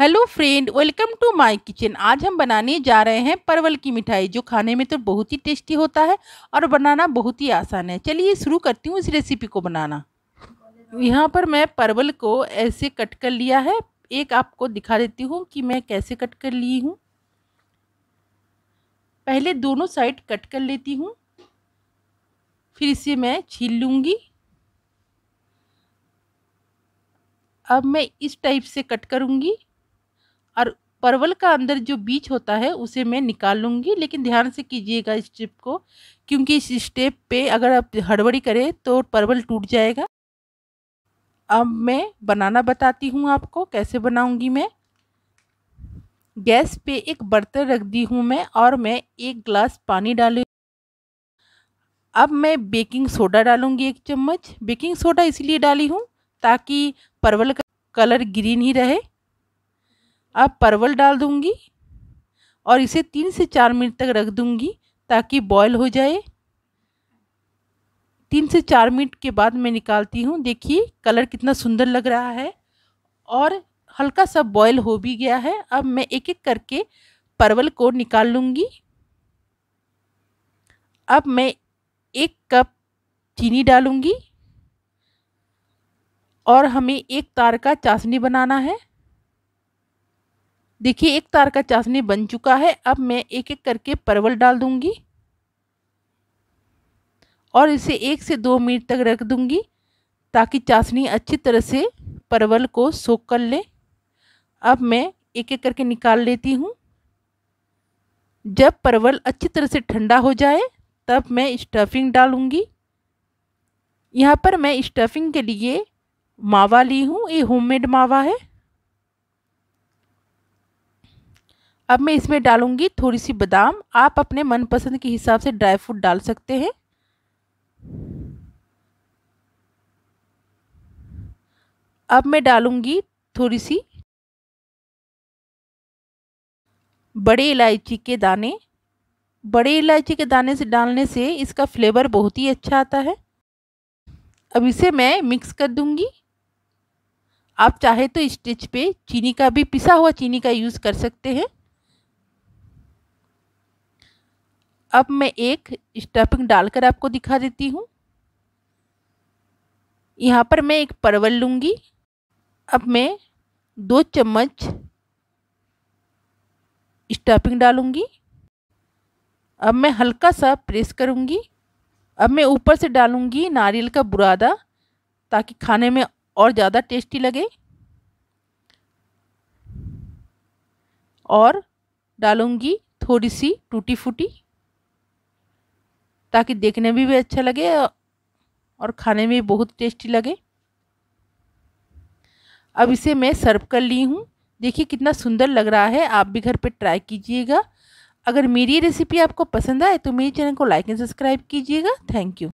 hello friend welcome to my kitchen आज हम बनाने जा रहे हैं परवल की मिठाई जो खाने में तो बहुत ही टेस्टी होता है और बनाना बहुत ही आसान है चलिए शुरू करती हूँ इस रेसिपी को बनाना यहाँ पर मैं परवल को ऐसे कट कर लिया है एक आपको दिखा देती हूँ कि मैं कैसे कट कर ली हूँ पहले दोनों साइड कट कर लेती हूँ फिर इसे मैं छील लूँगी अब मैं इस टाइप से कट करूँगी और परवल का अंदर जो बीज होता है उसे मैं निकाल लूँगी लेकिन ध्यान से कीजिएगा इस स्टेप को क्योंकि इस स्टेप पे अगर आप हड़बड़ी करें तो परवल टूट जाएगा अब मैं बनाना बताती हूँ आपको कैसे बनाऊँगी मैं गैस पे एक बर्तन रख दी हूँ मैं और मैं एक ग्लास पानी डाली अब मैं बेकिंग सोडा डालूँगी एक चम्मच बेकिंग सोडा इसलिए डाली हूँ ताकि परवल का कलर ग्रीन ही रहे अब परवल डाल दूंगी और इसे तीन से चार मिनट तक रख दूंगी ताकि बॉयल हो जाए तीन से चार मिनट के बाद मैं निकालती हूँ देखिए कलर कितना सुंदर लग रहा है और हल्का सा बॉयल हो भी गया है अब मैं एक एक करके परवल को निकाल लूँगी अब मैं एक कप चीनी डालूँगी और हमें एक तार का चाशनी बनाना है देखिए एक तार का चाशनी बन चुका है अब मैं एक एक करके परवल डाल दूंगी और इसे एक से दो मिनट तक रख दूंगी ताकि चाशनी अच्छी तरह से परवल को सोख कर ले अब मैं एक एक करके निकाल लेती हूँ जब परवल अच्छी तरह से ठंडा हो जाए तब मैं स्टफिंग डालूँगी यहाँ पर मैं स्टफिंग के लिए मावा ली हूँ ये होममेड मावा है अब मैं इसमें डालूंगी थोड़ी सी बादाम आप अपने मनपसंद के हिसाब से ड्राई फ्रूट डाल सकते हैं अब मैं डालूंगी थोड़ी सी बड़े इलायची के दाने बड़े इलायची के दाने से डालने से इसका फ्लेवर बहुत ही अच्छा आता है अब इसे मैं मिक्स कर दूंगी आप चाहे तो स्टेज पे चीनी का भी पिसा हुआ चीनी का यूज़ कर सकते हैं अब मैं एक स्टफिंग डालकर आपको दिखा देती हूँ यहाँ पर मैं एक परवल लूँगी अब मैं दो चम्मच स्टफिंग डालूँगी अब मैं हल्का सा प्रेस करूँगी अब मैं ऊपर से डालूँगी नारियल का बुरादा ताकि खाने में और ज़्यादा टेस्टी लगे और डालूँगी थोड़ी सी टूटी फूटी ताकि देखने में भी अच्छा लगे और खाने में बहुत टेस्टी लगे अब इसे मैं सर्व कर ली हूँ देखिए कितना सुंदर लग रहा है आप भी घर पे ट्राई कीजिएगा अगर मेरी रेसिपी आपको पसंद आए तो मेरे चैनल को लाइक एंड सब्सक्राइब कीजिएगा थैंक यू